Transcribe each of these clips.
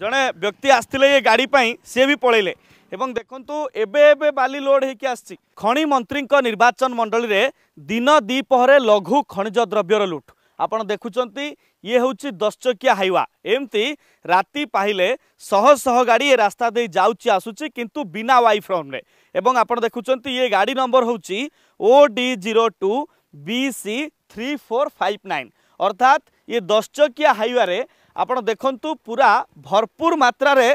ଜଣେ ବ୍ୟକ୍ତି ଆସିଥିଲେ ଏ ଗାଡ଼ି ପାଇଁ ସିଏ ବି ପଳେଇଲେ ଏବଂ ଦେଖନ୍ତୁ ଏବେ ଏବେ ବାଲି ଲୋଡ୍ ହେଇକି ଆସିଛି ଖଣି ମନ୍ତ୍ରୀଙ୍କ ନିର୍ବାଚନ ମଣ୍ଡଳୀରେ ଦିନ ଦ୍ୱିପହରେ ଲଘୁ ଖଣିଜ ଦ୍ରବ୍ୟର ଲୁଟ୍ ଆପଣ ଦେଖୁଛନ୍ତି ଇଏ ହେଉଛି ଦଶଚକିଆ ହାଇୱା ଏମିତି ରାତି ପାହିଲେ ଶହ ଶହ ଗାଡ଼ି ଏ ରାସ୍ତା ଦେଇ ଯାଉଛି ଆସୁଛି କିନ୍ତୁ ବିନା ୱାଇ ଫର୍ମରେ ଏବଂ ଆପଣ ଦେଖୁଛନ୍ତି ଇଏ ଗାଡ଼ି ନମ୍ବର ହେଉଛି O D zero two B C three four five nine ଅର୍ଥାତ୍ ଇଏ ଦଶଚକିଆ ହାଇୱାରେ ଆପଣ ଦେଖନ୍ତୁ ପୁରା ଭରପୁର ମାତ୍ରାରେ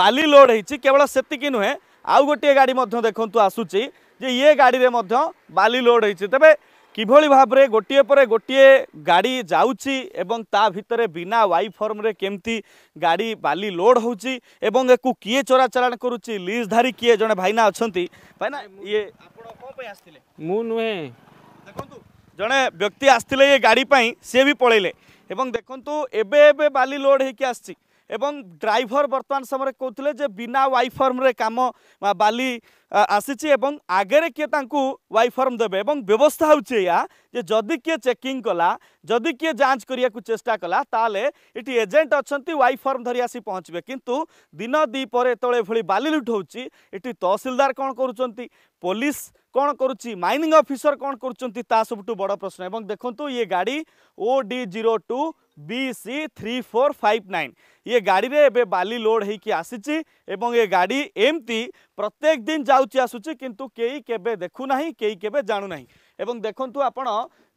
ବାଲି ଲୋଡ଼୍ ହେଇଛି କେବଳ ସେତିକି নুহে ଆଉ ଗୋଟିଏ ଗାଡ଼ି ମଧ୍ୟ ଦେଖନ୍ତୁ ଆସୁଛି ଯେ ଇଏ ଗାଡ଼ିରେ ମଧ୍ୟ ବାଲି ଲୋଡ଼୍ ହେଇଛି ତେବେ কিভাবে ভাবে গোটিয়ে পরে গোটিয়ে গাড়ি যাচ্ছি এবং তা ভিতরে বিনা ওয়াইফর্মে কমতি গাড়ি বালি লোড হচ্ছে এবং একু কিয়ে চোরাচালাণ করুচি লিজধারী কিয়ে জনে ভাইনা অনেক ভাইনা ইয়ে মু নুহে দেখুন জনে ব্যক্তি আসলে ইয়ে গাড়ি সে বি পড়াইলে এবং দেখুন এবে এবে বালি লোড হয়ে আসছি এবং ড্রাইভর বর্তমান সময় কৌলে যে বিনা ওয়াইফর্মে কাম বালি আসিছে এবং আগরে কি তাঁকু ওয়াইফর্ম দেবে এবং ব্যবস্থা হচ্ছে এয়া যে যদি কি চেকিং কলা যদি কি যাঞ্চ করা চেষ্টা কলা তাহলে এটি এজেন্ট অনেক ওয়াইফর্ম ধরি আসি পৌঁছবে কিন্তু দিন দ্বিপরে এত এভাবে বালি লুট হচ্ছে এটি তহসিলদার কম করছেন পুলিশ କ'ଣ କରୁଛି ମାଇନିଂ ଅଫିସର କ'ଣ କରୁଛନ୍ତି ତା ସବୁଠୁ ବଡ଼ ପ୍ରଶ୍ନ ଏବଂ ଦେଖନ୍ତୁ ଇଏ ଗାଡ଼ି O D zero two B C three four five nine ଇଏ ଗାଡ଼ିରେ ଏବେ ବାଲି ଲୋଡ଼୍ ହେଇକି ଆସିଛି ଏବଂ ଏ ଗାଡ଼ି ଏମିତି ପ୍ରତ୍ୟେକ ଦିନ ଯାଉଛି ଆସୁଛି କିନ୍ତୁ କେହି କେବେ ଦେଖୁନାହିଁ କେହି କେବେ ଜାଣୁନାହିଁ এবং দেখুন আপন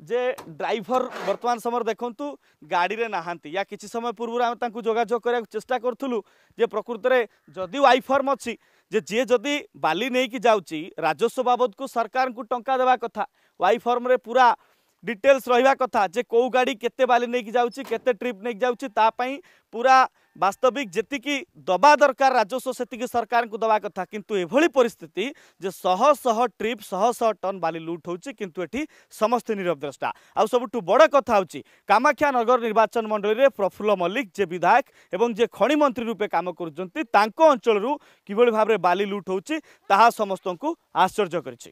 যে ড্রাইভর বর্তমান সময় দেখুন গাড়ি নাহান্তি ইয়া কিছু সময় পূর্ব আমি তাঁর যোগাযোগ করার চেষ্টা করুলু যে প্রকৃতরে যদি ওয়াইফর্ম অছি जे जी जदि बाकी राजस्व बाबद को सरकार को टंका देवा कथा वाई फर्म पूरा डिटेल्स रहा कथा जे कौ गाड़ी के बाकी जाते ट्रिप नहीं जाऊँगी पूरा ବାସ୍ତବିକ ଯେତିକି ଦେବା ଦରକାର ରାଜସ୍ୱ ସେତିକି ସରକାରଙ୍କୁ ଦେବା କଥା କିନ୍ତୁ ଏଭଳି ପରିସ୍ଥିତି ଯେ ଶହ ଶହ ଟ୍ରିପ୍ ଶହ ଶହ ଟନ୍ ବାଲି ଲୁଟ୍ ହେଉଛି କିନ୍ତୁ ଏଠି ସମସ୍ତେ ନିରବ ଦ୍ରଷ୍ଟା ଆଉ ସବୁଠୁ ବଡ଼ କଥା ହେଉଛି କାମାକ୍ଷା ନଗର ନିର୍ବାଚନ ମଣ୍ଡଳୀରେ ପ୍ରଫୁଲ୍ଲ ମଲ୍ଲିକ ଯେ ବିଧାୟକ ଏବଂ ଯେ ଖଣି ମନ୍ତ୍ରୀ ରୂପେ କାମ କରୁଛନ୍ତି ତାଙ୍କ ଅଞ୍ଚଳରୁ କିଭଳି ଭାବରେ ବାଲି ଲୁଟ୍ ହେଉଛି ତାହା ସମସ୍ତଙ୍କୁ ଆଶ୍ଚର୍ଯ୍ୟ କରିଛି